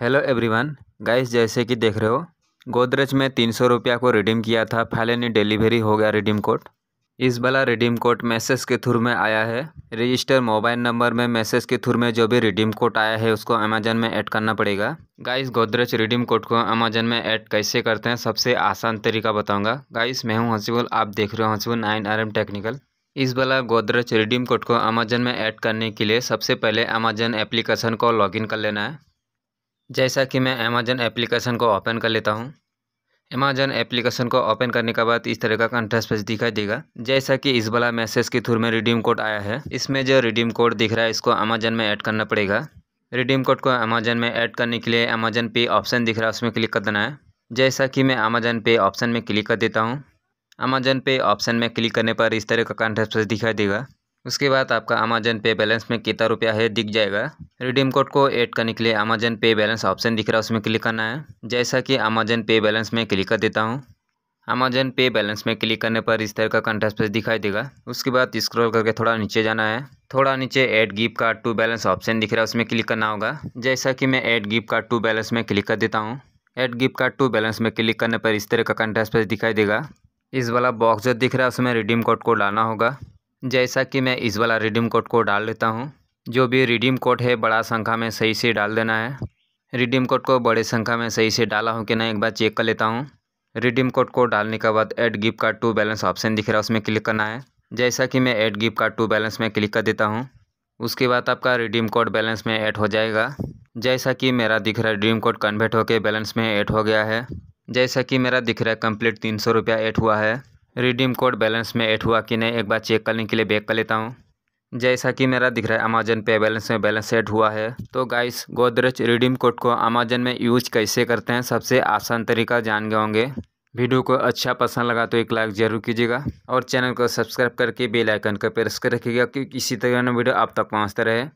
hello everyone guys जैसे कि देख रहे हो गोदरेज में तीन सौ रुपया को रिडीम किया था नहीं डिलीवरी हो गया रिडीम कोड इस वाला रिडीम कोड मैसेज के थ्रू में आया है रजिस्टर मोबाइल नंबर में मैसेज के थ्रू में जो भी रिडीम कोड आया है उसको अमेजन में ऐड करना पड़ेगा गाइस गोदरेज रिडीम कोड को अमेजन में ऐड कैसे करते हैं सबसे आसान तरीका बताऊँगा गाइस मैं हूँ हंसीबुल आप देख रहे हो हंसीबुल नाइन आर एम टेक्निकल इस वाला गोदरेज रिडीम कोड को अमेजन में ऐड करने के लिए सबसे पहले अमेजन एप्लीकेशन को लॉगिन कर लेना है जैसा कि मैं अमेजन एप्लीकेशन को ओपन कर लेता हूँ अमेजन एप्लीकेशन को ओपन करने के बाद इस तरह का कंटेस्ट पेज दिखाई देगा जैसा कि इस वाला मैसेज के थ्रू में रिडीम कोड आया है इसमें जो रिडीम कोड दिख रहा है इसको अमेजन में ऐड करना पड़ेगा रिडीम कोड को अमेजन में ऐड करने के लिए अमेजन पे ऑप्शन दिख रहा है उसमें क्लिक कर देना है जैसा कि मैं अमेजन पे ऑप्शन में क्लिक कर देता हूँ अमेजन पे ऑप्शन में क्लिक करने पर इस तरह का कंटेस्ट पेज दिखाई देगा उसके बाद आपका अमेजन पे बैलेंस में कितना रुपया है दिख जाएगा रिडीम कोड को ऐड करने के लिए अमेजन पे बैलेंस ऑप्शन दिख रहा है उसमें क्लिक करना है जैसा कि अमेजन पे बैलेंस में क्लिक कर देता हूँ अमेजन पे बैलेंस में क्लिक करने पर इस तरह का कंटेस्ट पेज दिखाई देगा उसके बाद स्क्रॉल करके थोड़ा नीचे जाना है थोड़ा नीचे add gift card to balance option दिख रहा है उसमें क्लिक करना होगा जैसा कि मैं add gift card to balance में क्लिक कर देता हूँ add gift card to balance में क्लिक करने पर इस तरह का कंटेस्ट पेज दिखाई देगा इस वाला बॉक्स जो दिख रहा है उसमें रिडीम कोड को डालना होगा जैसा कि मैं इस वाला रिडीम कोड को डाल देता हूँ जो भी रिडीम कोड है बड़ा संख्या में सही से डाल देना है रिडीम कोड को बड़े संख्या में सही से डाला हूँ कि नहीं एक बार चेक कर लेता हूँ रिडीम कोड को डालने के बाद add gift card to balance option दिख रहा है उसमें क्लिक करना है जैसा कि मैं add gift card to balance में क्लिक कर देता हूँ उसके बाद आपका रिडीम कोड बैलेंस में ऐड हो जाएगा जैसा कि मेरा दिख रहा है रिडीम कोड कन्वर्ट होकर बैलेंस में ऐड हो गया है जैसा कि मेरा दिख रहा है कम्प्लीट तीन सौ रुपया ऐड हुआ है रिडीम कोड बैलेंस में ऐड हुआ कि नहीं एक बार चेक करने के लिए बैक कर लेता हूँ जैसा कि मेरा दिख रहा है अमेजन पे बैलेंस में बैलेंस ऐड हुआ है तो गाइस गोदरेज रिडीम कोड को अमेजन में यूज कैसे करते हैं सबसे आसान तरीका जान गए होंगे वीडियो को अच्छा पसंद लगा तो एक लाइक जरूर कीजिएगा और चैनल को सब्सक्राइब करके बेल आइकन का प्रेस कर रखिएगा क्योंकि इसी तरह वीडियो आप तक पहुँचते रहे